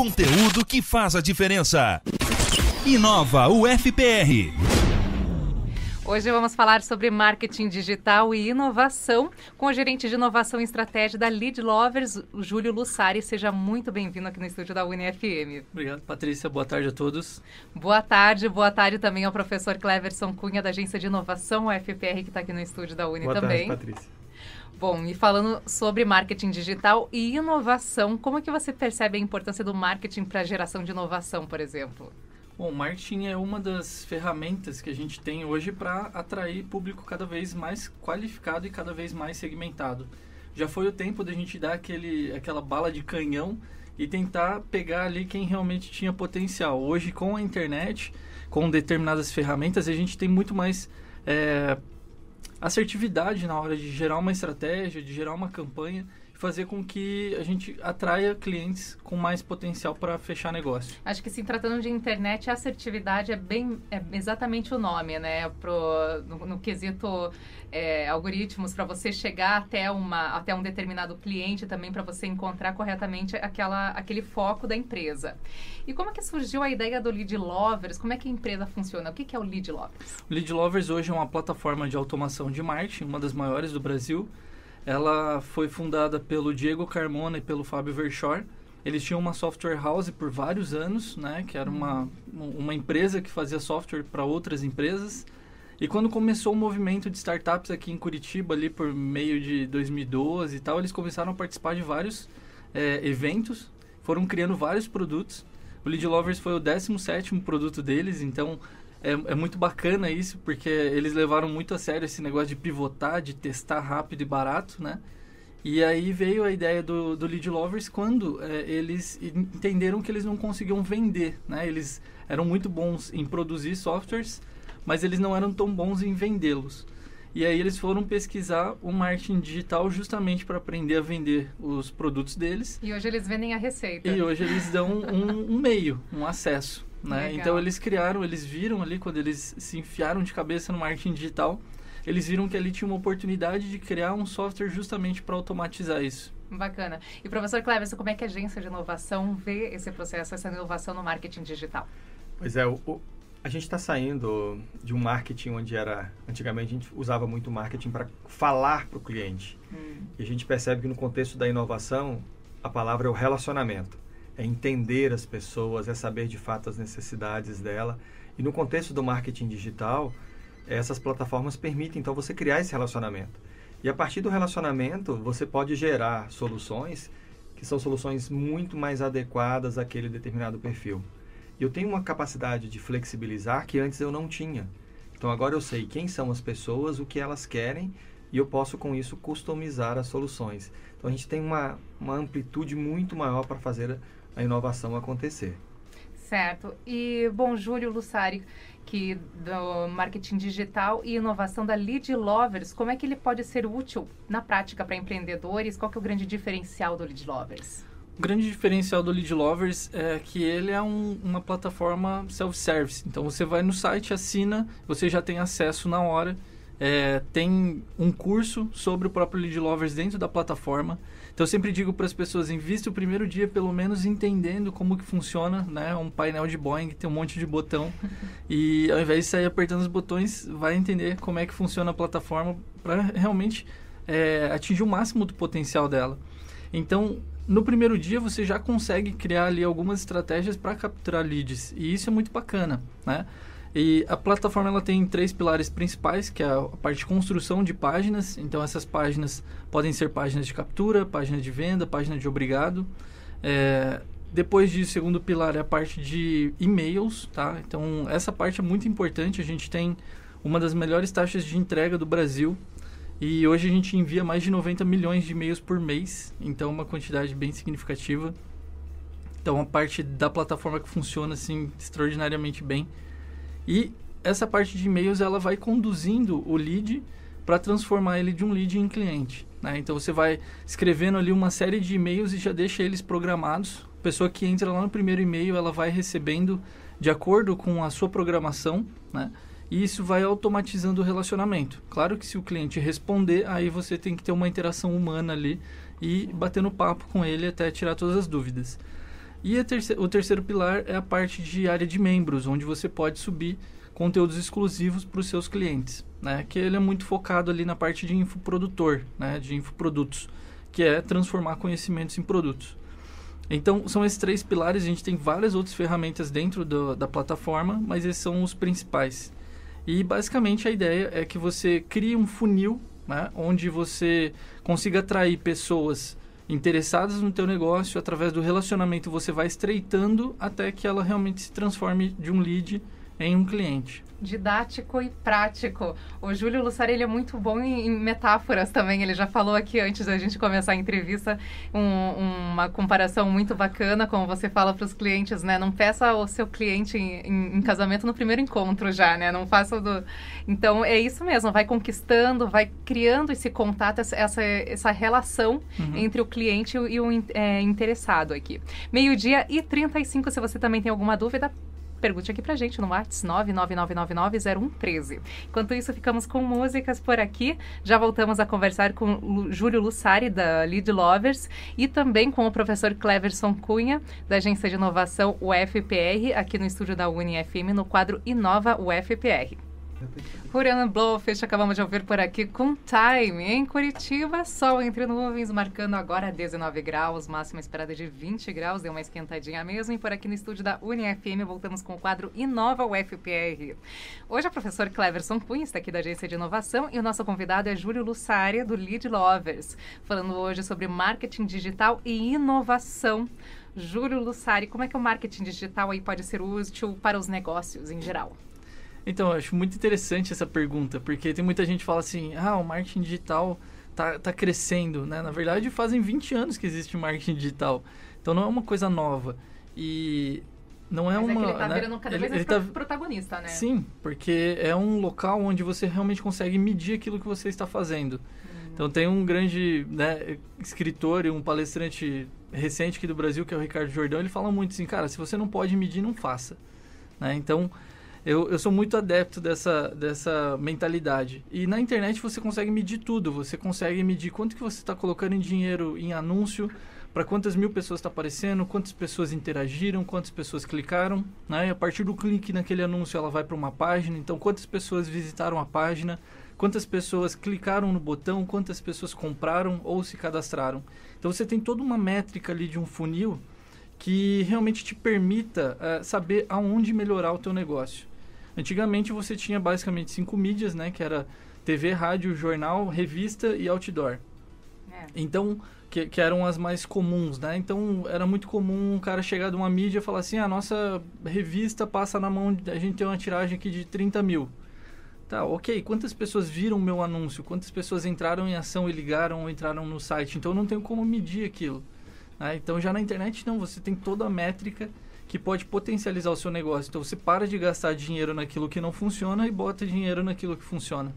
Conteúdo que faz a diferença. Inova UFPR. Hoje vamos falar sobre marketing digital e inovação com o gerente de inovação e estratégia da Lead Lovers, Júlio Lussari. Seja muito bem-vindo aqui no estúdio da UniFM. Obrigado, Patrícia. Boa tarde a todos. Boa tarde. Boa tarde também ao professor Cleverson Cunha, da Agência de Inovação UFPR, que está aqui no estúdio da Uni Boa também. Boa tarde, Patrícia. Bom, e falando sobre marketing digital e inovação, como é que você percebe a importância do marketing para a geração de inovação, por exemplo? Bom, marketing é uma das ferramentas que a gente tem hoje para atrair público cada vez mais qualificado e cada vez mais segmentado. Já foi o tempo da gente dar aquele, aquela bala de canhão e tentar pegar ali quem realmente tinha potencial. Hoje, com a internet, com determinadas ferramentas, a gente tem muito mais é, assertividade na hora de gerar uma estratégia, de gerar uma campanha fazer com que a gente atraia clientes com mais potencial para fechar negócio. Acho que se assim, tratando de internet, a assertividade é bem é exatamente o nome, né? Pro, no, no quesito é, algoritmos para você chegar até uma até um determinado cliente também para você encontrar corretamente aquela aquele foco da empresa. E como é que surgiu a ideia do lead lovers? Como é que a empresa funciona? O que é o lead lovers? O lead lovers hoje é uma plataforma de automação de marketing, uma das maiores do Brasil. Ela foi fundada pelo Diego Carmona e pelo Fábio Vershore. Eles tinham uma software house por vários anos, né? Que era uma, hum. uma empresa que fazia software para outras empresas. E quando começou o movimento de startups aqui em Curitiba, ali por meio de 2012 e tal, eles começaram a participar de vários é, eventos, foram criando vários produtos. O Lead Lovers foi o 17 produto deles, então é, é, muito bacana isso, porque eles levaram muito a sério esse negócio de pivotar, de testar rápido e barato, né? E aí veio a ideia do, do Lead Lovers quando é, eles entenderam que eles não conseguiam vender, né? Eles eram muito bons em produzir softwares, mas eles não eram tão bons em vendê-los. E aí eles foram pesquisar o marketing digital justamente para aprender a vender os produtos deles. E hoje eles vendem a receita. E hoje eles dão um, um meio, um acesso. Né? Então eles criaram, eles viram ali, quando eles se enfiaram de cabeça no marketing digital, eles viram que ali tinha uma oportunidade de criar um software justamente para automatizar isso. Bacana. E professor Cleverson, como é que a agência de inovação vê esse processo, essa inovação no marketing digital? Pois é, o, o, a gente está saindo de um marketing onde era. Antigamente a gente usava muito marketing para falar para o cliente. Hum. E a gente percebe que no contexto da inovação, a palavra é o relacionamento é entender as pessoas, é saber de fato as necessidades dela. E no contexto do marketing digital, essas plataformas permitem então você criar esse relacionamento. E a partir do relacionamento, você pode gerar soluções que são soluções muito mais adequadas àquele determinado perfil. Eu tenho uma capacidade de flexibilizar que antes eu não tinha. Então agora eu sei quem são as pessoas, o que elas querem e eu posso com isso customizar as soluções. Então a gente tem uma, uma amplitude muito maior para fazer a inovação acontecer. Certo. E, bom, Júlio Lussari, que do marketing digital e inovação da Lead Lovers, como é que ele pode ser útil na prática para empreendedores? Qual que é o grande diferencial do Lead Lovers? O grande diferencial do Lead Lovers é que ele é um, uma plataforma self-service. Então, você vai no site, assina, você já tem acesso na hora. É, tem um curso sobre o próprio Lead Lovers dentro da plataforma. Então eu sempre digo para as pessoas, invista o primeiro dia pelo menos entendendo como que funciona, né? Um painel de Boeing tem um monte de botão e ao invés de sair apertando os botões, vai entender como é que funciona a plataforma para realmente é, atingir o máximo do potencial dela. Então, no primeiro dia você já consegue criar ali algumas estratégias para capturar leads e isso é muito bacana, né? E a plataforma ela tem três pilares principais, que é a parte de construção de páginas. Então essas páginas podem ser páginas de captura, página de venda, página de obrigado. É, depois de segundo pilar é a parte de e-mails, tá? Então essa parte é muito importante. A gente tem uma das melhores taxas de entrega do Brasil e hoje a gente envia mais de 90 milhões de e-mails por mês, então é uma quantidade bem significativa. Então a parte da plataforma que funciona assim extraordinariamente bem. E essa parte de e-mails ela vai conduzindo o lead para transformar ele de um lead em cliente. Né? Então você vai escrevendo ali uma série de e-mails e já deixa eles programados. A pessoa que entra lá no primeiro e-mail ela vai recebendo de acordo com a sua programação, né? E isso vai automatizando o relacionamento. Claro que se o cliente responder, aí você tem que ter uma interação humana ali e batendo papo com ele até tirar todas as dúvidas. E o terceiro pilar é a parte de área de membros, onde você pode subir conteúdos exclusivos para os seus clientes, né? Que ele é muito focado ali na parte de infoprodutor, né? De infoprodutos, que é transformar conhecimentos em produtos. Então, são esses três pilares, a gente tem várias outras ferramentas dentro do, da plataforma, mas esses são os principais. E basicamente a ideia é que você crie um funil, né? Onde você consiga atrair pessoas interessadas no teu negócio, através do relacionamento você vai estreitando até que ela realmente se transforme de um lead em um cliente. Didático e prático. O Júlio Lussarelli é muito bom em, metáforas também. Ele já falou aqui antes da gente começar a entrevista um, uma comparação muito bacana, como você fala para os clientes, né? Não peça o seu cliente em, em, em, casamento no primeiro encontro já, né? Não faça do. Então é isso mesmo, vai conquistando, vai criando esse contato, essa, essa relação uhum. entre o cliente e o é, interessado aqui. Meio-dia e 35, se você também tem alguma dúvida, Pergunte aqui pra gente no WhatsApp 999990113. Enquanto isso, ficamos com músicas por aqui. Já voltamos a conversar com Júlio Lussari, da Lead Lovers, e também com o professor Cleverson Cunha, da Agência de Inovação UFPR, aqui no estúdio da UniFM, no quadro Inova UFPR. Juliana Blofeld, acabamos de ouvir por aqui com Time. Em Curitiba, sol entre nuvens, marcando agora 19 graus, máxima esperada de 20 graus, deu uma esquentadinha mesmo. E por aqui no estúdio da UniFM, voltamos com o quadro Inova UFPR. Hoje o professor Cleverson Cunha está aqui da Agência de Inovação e o nosso convidado é Júlio Lussari, do Lead Lovers, falando hoje sobre marketing digital e inovação. Júlio Lussari, como é que o marketing digital aí pode ser útil para os negócios em geral? Então, eu acho muito interessante essa pergunta, porque tem muita gente que fala assim: ah, o marketing digital tá, tá crescendo, né? Na verdade, fazem 20 anos que existe marketing digital. Então, não é uma coisa nova. E não é Mas é uma. É ele tá né? virando cada vez mais tá... protagonista, né? Sim, porque é um local onde você realmente consegue medir aquilo que você está fazendo. Hum. Então, tem um grande né, escritor e um palestrante recente aqui do Brasil, que é o Ricardo Jordão, ele fala muito assim: cara, se você não pode medir, não faça. Né? Então eu, eu sou muito adepto dessa, dessa mentalidade. E na internet você consegue medir tudo. Você consegue medir quanto que você está colocando em dinheiro em anúncio, para quantas mil pessoas está aparecendo, quantas pessoas interagiram, quantas pessoas clicaram. Né? E a partir do clique naquele anúncio ela vai para uma página. Então quantas pessoas visitaram a página, quantas pessoas clicaram no botão, quantas pessoas compraram ou se cadastraram. Então você tem toda uma métrica ali de um funil que realmente te permita uh, saber aonde melhorar o teu negócio. Antigamente você tinha basicamente cinco mídias, né? Que era TV, rádio, jornal, revista e outdoor. É. Então, que, que, eram as mais comuns, né? Então, era muito comum um cara chegar de uma mídia e falar assim, a ah, nossa revista passa na mão, a gente tem uma tiragem aqui de 30 mil. Tá, ok, quantas pessoas viram o meu anúncio? Quantas pessoas entraram em ação e ligaram ou entraram no site? Então, eu não tenho como medir aquilo. Né? Então, já na internet, não, você tem toda a métrica que pode potencializar o seu negócio. Então você para de gastar dinheiro naquilo que não funciona e bota dinheiro naquilo que funciona.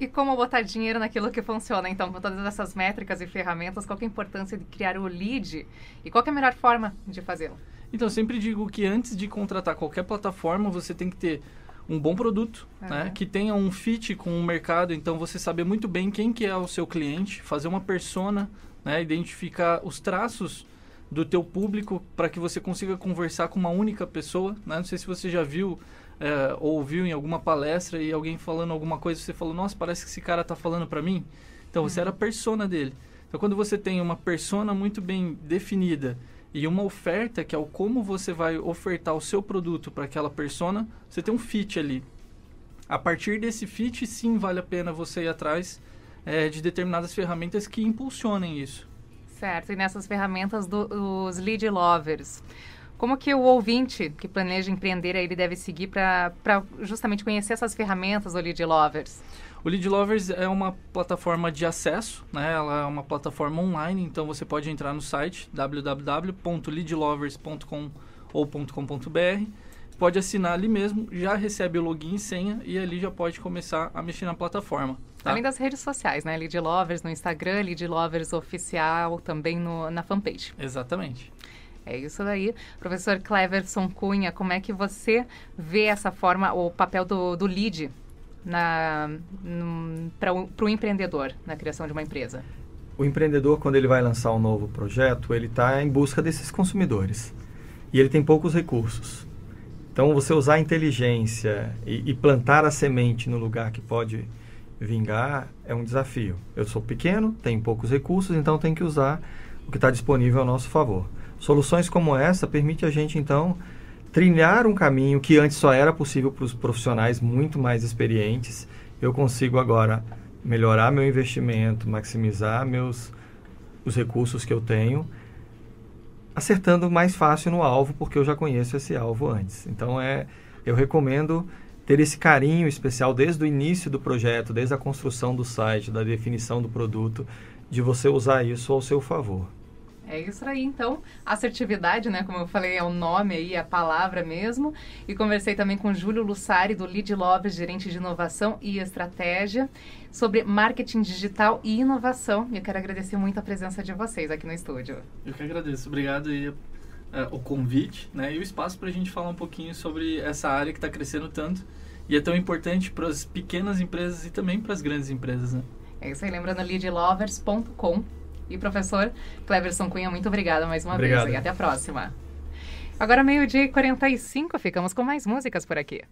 E como botar dinheiro naquilo que funciona, então, com todas essas métricas e ferramentas, qual é a importância de criar o lead e qual é a melhor forma de fazê-lo? Então, eu sempre digo que antes de contratar qualquer plataforma, você tem que ter um bom produto, uhum. né, que tenha um fit com o mercado, então você saber muito bem quem que é o seu cliente, fazer uma persona, né, identificar os traços do teu público para que você consiga conversar com uma única pessoa. Né? Não sei se você já viu é, ou ouviu em alguma palestra e alguém falando alguma coisa, você falou, nossa, parece que esse cara está falando para mim. Então você uhum. era a persona dele. Então quando você tem uma persona muito bem definida e uma oferta, que é o como você vai ofertar o seu produto para aquela persona, você tem um fit ali. A partir desse fit, sim, vale a pena você ir atrás é, de determinadas ferramentas que impulsionem isso. Certo, e nessas ferramentas dos lead lovers. Como que o ouvinte que planeja empreender, ele deve seguir para justamente conhecer essas ferramentas do Lead Lovers? O Lead Lovers é uma plataforma de acesso, né? ela é uma plataforma online, então você pode entrar no site www.leadlovers.com ou .com.br pode assinar ali mesmo, já recebe o login e senha e ali já pode começar a mexer na plataforma. Tá? Além das redes sociais, né? Lead Lovers no Instagram, Lead Lovers oficial também no, na fanpage. Exatamente. É isso aí, Professor Cleverson Cunha, como é que você vê essa forma, o papel do, do lead para o empreendedor na criação de uma empresa? O empreendedor, quando ele vai lançar um novo projeto, ele está em busca desses consumidores. E ele tem poucos recursos. Então, você usar a inteligência e, e, plantar a semente no lugar que pode vingar é um desafio. Eu sou pequeno, tenho poucos recursos, então tenho que usar o que está disponível ao nosso favor. Soluções como essa permite a gente, então, trilhar um caminho que antes só era possível para os profissionais muito mais experientes. Eu consigo agora melhorar meu investimento, maximizar meus os recursos que eu tenho acertando mais fácil no alvo, porque eu já conheço esse alvo antes. Então, é, eu recomendo ter esse carinho especial desde o início do projeto, desde a construção do site, da definição do produto, de você usar isso ao seu favor. É isso aí, então. Assertividade, né? Como eu falei, é o nome aí, é a palavra mesmo. E conversei também com Júlio Lussari, do Lead Love, gerente de inovação e estratégia, sobre marketing digital e inovação. E eu quero agradecer muito a presença de vocês aqui no estúdio. Eu que agradeço. Obrigado aí é, o convite né, e o espaço para a gente falar um pouquinho sobre essa área que está crescendo tanto e é tão importante para as pequenas empresas e também para as grandes empresas. Né? É isso aí, lembrando leadlovers.com e professor Cleverson Cunha, muito obrigada mais uma Obrigado. vez e até a próxima. Agora meio-dia e 45, ficamos com mais músicas por aqui.